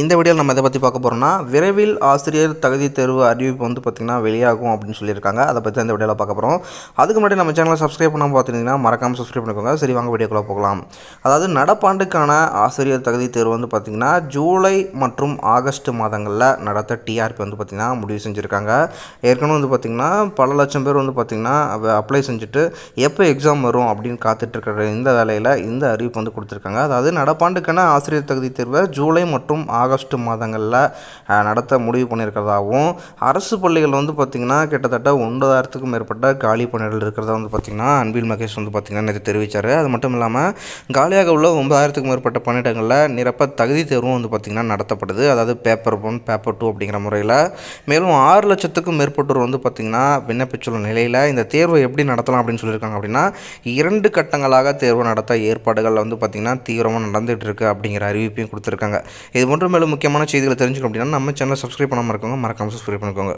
இந்த வீடியோவில் நம்ம எதை பற்றி பார்க்க போகிறோம்னா விரைவில் ஆசிரியர் தகுதி தேர்வு அறிவிப்பு வந்து பார்த்திங்கன்னா வெளியாகும் அப்படின்னு சொல்லியிருக்காங்க அதை பற்றி இந்த வீடியோவில் பார்க்க போகிறோம் அதுக்கு முன்னாடி நம்ம சேனலை சப்ஸ்கிரைப் பண்ணாமல் பார்த்துருந்திங்கன்னா மறக்காமல் சப்ஸ்கிரைப் பண்ணிக்கோங்க சரி வாங்க வீடியோக்குள்ளே போகலாம் அதாவது நடப்பாண்டுக்கான ஆசிரியர் தகுதி தேர்வு வந்து பார்த்திங்கன்னா ஜூலை மற்றும் ஆகஸ்ட் மாதங்களில் நடத்த டிஆர்பி வந்து பார்த்திங்கன்னா முடிவு செஞ்சுருக்காங்க ஏற்கனவே வந்து பார்த்திங்கன்னா பல லட்சம் பேர் வந்து பார்த்திங்கன்னா அப்ளை செஞ்சுட்டு எப்போ எக்ஸாம் வரும் அப்படின்னு காத்துட்ருக்கிற இந்த வேலையில் இந்த அறிவிப்பு வந்து கொடுத்துருக்காங்க அதாவது நடப்பாண்டுக்கான ஆசிரியர் தகுதி தேர்வை ஜூலை மற்றும் ஆ ஆகஸ்ட் மாதங்களில் நடத்த முடிவு பண்ணியிருக்கிறதாகவும் அரசு பள்ளிகள் வந்து பார்த்திங்கன்னா கிட்டத்தட்ட ஒன்பதாயிரத்துக்கும் மேற்பட்ட காலி பணிகள் இருக்கிறதா வந்து பார்த்திங்கன்னா அன்பில் மகேஷ் வந்து பார்த்திங்கன்னா நேற்று தெரிவித்தார் அது மட்டும் இல்லாமல் காலியாக உள்ள ஒன்பதாயிரத்துக்கும் மேற்பட்ட பணியிடங்களில் நிரப்ப தகுதி தேர்வும் வந்து பார்த்திங்கன்னா நடத்தப்படுது அதாவது பேப்பர் ஒன் பேப்பர் டூ அப்படிங்கிற முறையில் மேலும் ஆறு லட்சத்துக்கும் மேற்பட்டோர் வந்து பார்த்திங்கன்னா விண்ணப்பிச்சுள்ள நிலையில் இந்த தேர்வை எப்படி நடத்தலாம் அப்படின்னு சொல்லியிருக்காங்க அப்படின்னா இரண்டு கட்டங்களாக தேர்வு நடத்த ஏற்பாடுகள் வந்து பார்த்திங்கன்னா தீவிரமாக நடந்துகிட்டு இருக்குது அப்படிங்கிற அறிவிப்பையும் கொடுத்துருக்காங்க இது மட்டும் மேலும் முக்கியமான செய்திகளை தெரிஞ்சுக்கணும் அப்படின்னா நம்ம சேனல் சப்ஸ்கிரைப் பண்ணாமல் இருக்கவங்க மறக்காமல் சப்ஸ்கிரைப் பண்ணிக்கோங்க